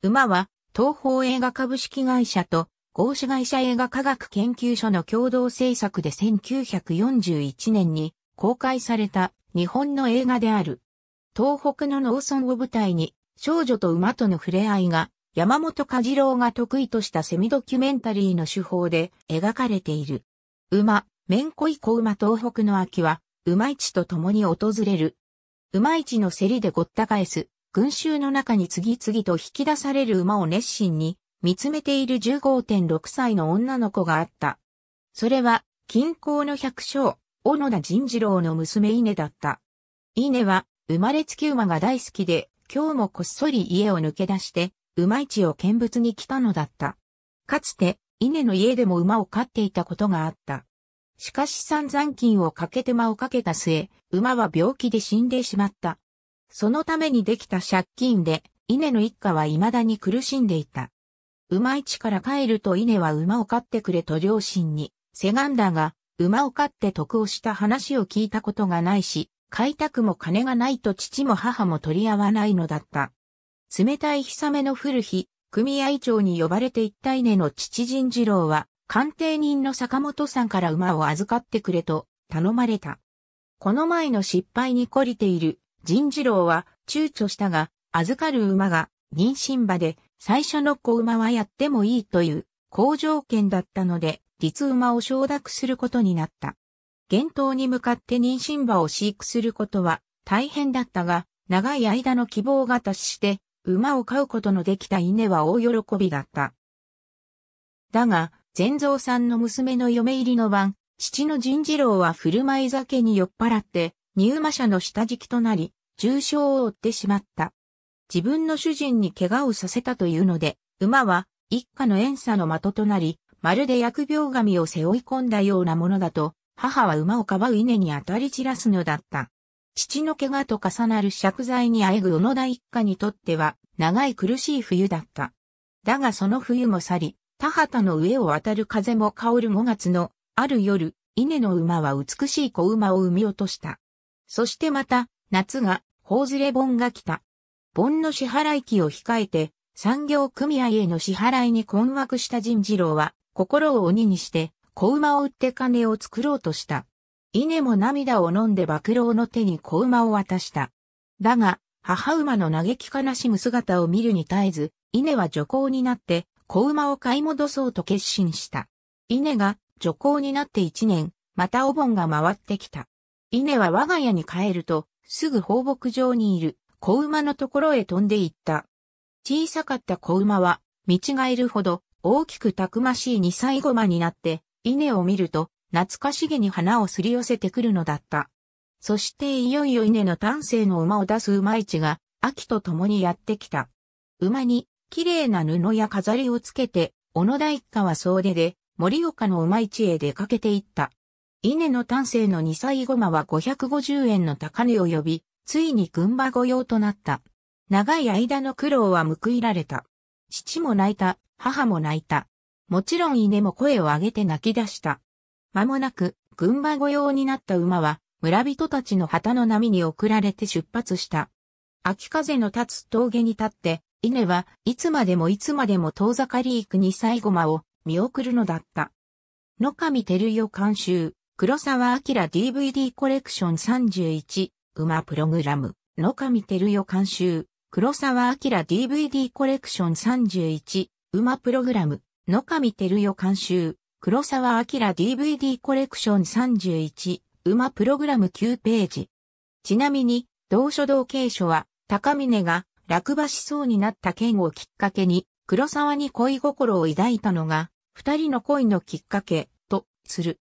馬は東方映画株式会社と合資会社映画科学研究所の共同制作で1941年に公開された日本の映画である。東北の農村を舞台に少女と馬との触れ合いが山本和郎が得意としたセミドキュメンタリーの手法で描かれている。馬、めんこい子馬東北の秋は馬市と共に訪れる。馬市の競りでごった返す群衆の中に次々と引き出される馬を熱心に見つめている15.6歳の女の子があった。それは、近郊の百姓、小野田仁次郎の娘稲だった。稲は、生まれつき馬が大好きで、今日もこっそり家を抜け出して、馬市を見物に来たのだった。かつて、稲の家でも馬を飼っていたことがあった。しかし散々金をかけて間をかけた末、馬は病気で死んでしまった。そのためにできた借金で、稲の一家は未だに苦しんでいた。馬市から帰ると稲は馬を飼ってくれと両親に、せがんだが、馬を飼って得をした話を聞いたことがないし、買いたくも金がないと父も母も取り合わないのだった。冷たい日雨の降る日、組合長に呼ばれてった稲の父人次郎は、鑑定人の坂本さんから馬を預かってくれと頼まれた。この前の失敗に懲りている人次郎は躊躇したが、預かる馬が妊娠馬で最初の子馬はやってもいいという好条件だったので、立馬を承諾することになった。厳冬に向かって妊娠馬を飼育することは大変だったが、長い間の希望が達して、馬を飼うことのできた稲は大喜びだった。だが、善蔵さんの娘の嫁入りの晩、父の人次郎は振る舞い酒に酔っ払って、入馬者の下敷きとなり、重傷を負ってしまった。自分の主人に怪我をさせたというので、馬は一家の遠差の的となり、まるで疫病神を背負い込んだようなものだと、母は馬をかばう稲に当たり散らすのだった。父の怪我と重なる借罪にあえぐ小野田一家にとっては、長い苦しい冬だった。だがその冬も去り、田畑の上を渡る風も香る5月の、ある夜、稲の馬は美しい子馬を産み落とした。そしてまた、夏が頬ずれ本が来た。盆の支払い期を控えて、産業組合への支払いに困惑した人次郎は、心を鬼にして、子馬を売って金を作ろうとした。稲も涙を飲んで爆老の手に子馬を渡した。だが、母馬の嘆き悲しむ姿を見るに絶えず、稲は女行になって、子馬を買い戻そうと決心した。稲が女行になって一年、またお盆が回ってきた。稲は我が家に帰ると、すぐ放牧場にいる子馬のところへ飛んで行った。小さかった子馬は、見違えるほど大きくたくましい二歳駒になって、稲を見ると懐かしげに花をすり寄せてくるのだった。そしていよいよ稲の丹精の馬を出す馬市が、秋と共にやってきた。馬に、綺麗な布や飾りをつけて、小野田一家は総出で、森岡の馬市へ出かけていった。稲の丹精の2歳ごまは550円の高値を呼び、ついに群馬御用となった。長い間の苦労は報いられた。父も泣いた、母も泣いた。もちろん稲も声を上げて泣き出した。間もなく、群馬御用になった馬は、村人たちの旗の波に送られて出発した。秋風の立つ峠に立って、稲はいつまでもいつまでも遠ざかり行く二歳駒を見送るのだった。野上照代監修。黒沢明 DVD コレクション31、馬プログラム、野上照代監修、黒沢明 DVD コレクション31、馬プログラム、野上照代監修、黒沢明 DVD コレクション31、馬プログラム9ページ。ちなみに、同書同継書は、高峰が落馬しそうになった件をきっかけに、黒沢に恋心を抱いたのが、二人の恋のきっかけ、と、する。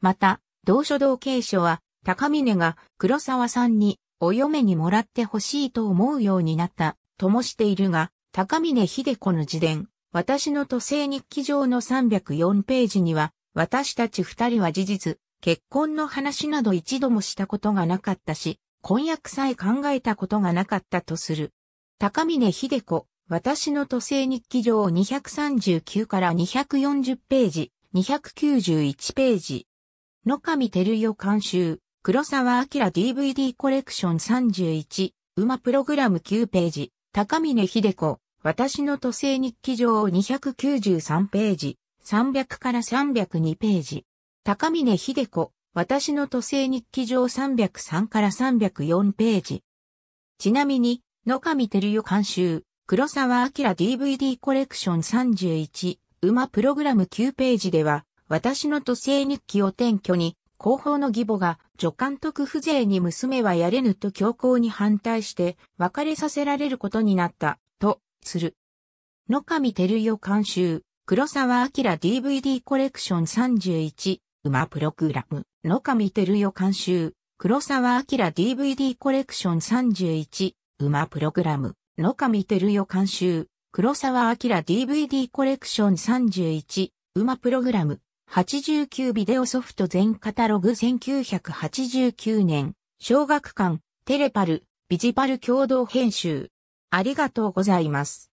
また、同書同継書は、高峰が黒沢さんにお嫁にもらってほしいと思うようになったともしているが、高峰秀子の自伝、私の都政日記上の304ページには、私たち二人は事実、結婚の話など一度もしたことがなかったし、婚約さえ考えたことがなかったとする。高峰秀子、私の都政日記上239から240ページ、291ページ。野上照代監修、黒沢明 DVD コレクション31、馬プログラム9ページ、高峰秀子、私の都政日記上293ページ、300から302ページ。高峰秀子、私の都政日記上303から304ページ。ちなみに、野上照代監修、黒沢明 DVD コレクション31、馬プログラム9ページでは、私の都政日記を転居に、後方の義母が、助監督不税に娘はやれぬと強行に反対して、別れさせられることになった、と、する。野上照代監修、黒沢明 DVD コレクション31、馬プログラム、野上照代監修、黒沢明 DVD コレクション31、馬プログラム、野上照代監修、黒沢明 DVD コレクション31、馬プログラム、89ビデオソフト全カタログ1989年、小学館、テレパル、ビジパル共同編集。ありがとうございます。